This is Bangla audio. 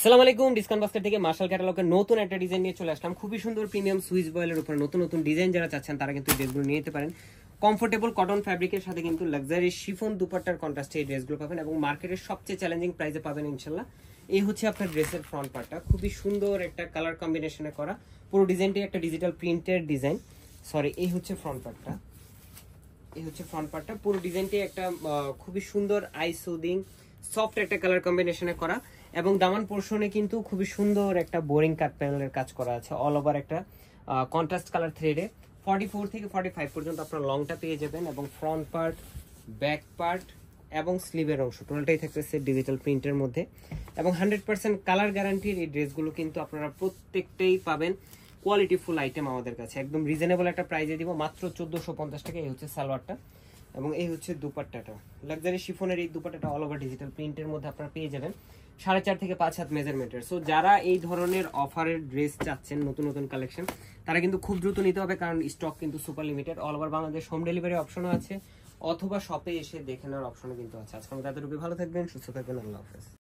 আসসালামু আলাইকুম ডিসকাউন্ট বাস্কেট থেকে মার্শাল ক্যাটালগের নতুন একটা ডিজাইন নিয়ে চলে আসলাম খুবই সুন্দর প্রিমিয়াম সুইচ বয়েলের উপর নতুন নতুন ডিজাইন যারা চাচ্ছেন তারা কিন্তু ড্রেসগুলো নিয়ে নিতে পারেন কমফোর্টেবল কটন ফ্যাব্রিকের সাথে কিন্তু লাক্সারি শিফন দুপাট্টার কন্ট্রাস্টে এই ড্রেসগুলো পাবেন এবং মার্কেটের সবচেয়ে চ্যালেঞ্জিং প্রাইসে পাবেন ইনশাল্লাহ এই হচ্ছে আপনার ড্রেসের ফ্রন্ট পার্টটা খুবই সুন্দর একটা কালার কম্বিনেশনে করা পুরো ডিজাইনটি একটা ডিজিটাল প্রিন্টের ডিজাইন সরি এই হচ্ছে ফ্রন্ট পার্টটা এই হচ্ছে ফ্রন্ট পার্টটা পুরো ডিজাইনটি একটা খুবই সুন্দর আই সুদিং সফট একটা কালার কম্বিনেশনে করা এবং দামান পোর্শনে কিন্তু খুবই সুন্দর একটা বোরিং কাট প্যানেলের কাজ করা আছে অল ওভার একটা কন্ট্রাস্ট কালার থ্রেডে ফর্টি ফোর থেকে ফর্টি ফাইভ পর্যন্ত আপনার লংটা পেয়ে যাবেন এবং ফ্রন্ট পার্ট ব্যাক পার্ট এবং স্লিভের অংশ টোটালটাই থাকতেছে ডিজিটাল প্রিন্টের মধ্যে এবং হান্ড্রেড পার্সেন্ট কালার গ্যারান্টির এই ড্রেসগুলো কিন্তু আপনারা প্রত্যেকটাই পাবেন কোয়ালিটিফুল আইটেম আমাদের কাছে একদম রিজনেবল একটা প্রাইজে দিব মাত্র চোদ্দোশো পঞ্চাশ টাকা এই হচ্ছে সালোয়ারটা এবং এই হচ্ছে দুপাট্টাটা লাক্সারি শিফনের এই দুপাট্টাটা অল ওভার ডিজিটাল প্রিন্টের মধ্যে আপনারা পেয়ে যাবেন সাড়ে চার থেকে পাঁচ হাত মেজারমেন্টের সো যারা এই ধরনের অফারের ড্রেস চাচ্ছেন নতুন নতুন কালেকশন তারা কিন্তু খুব দ্রুত নিতে হবে কারণ স্টক কিন্তু super limited all over Bangladesh home delivery অপশনও আছে অথবা শপে এসে দেখে নেওয়ার অপশনও কিন্তু আছে আজকে আমাদের এতটুকু ভালো থাকবেন সুস্থ থাকবেন আল্লাহ হাফেজ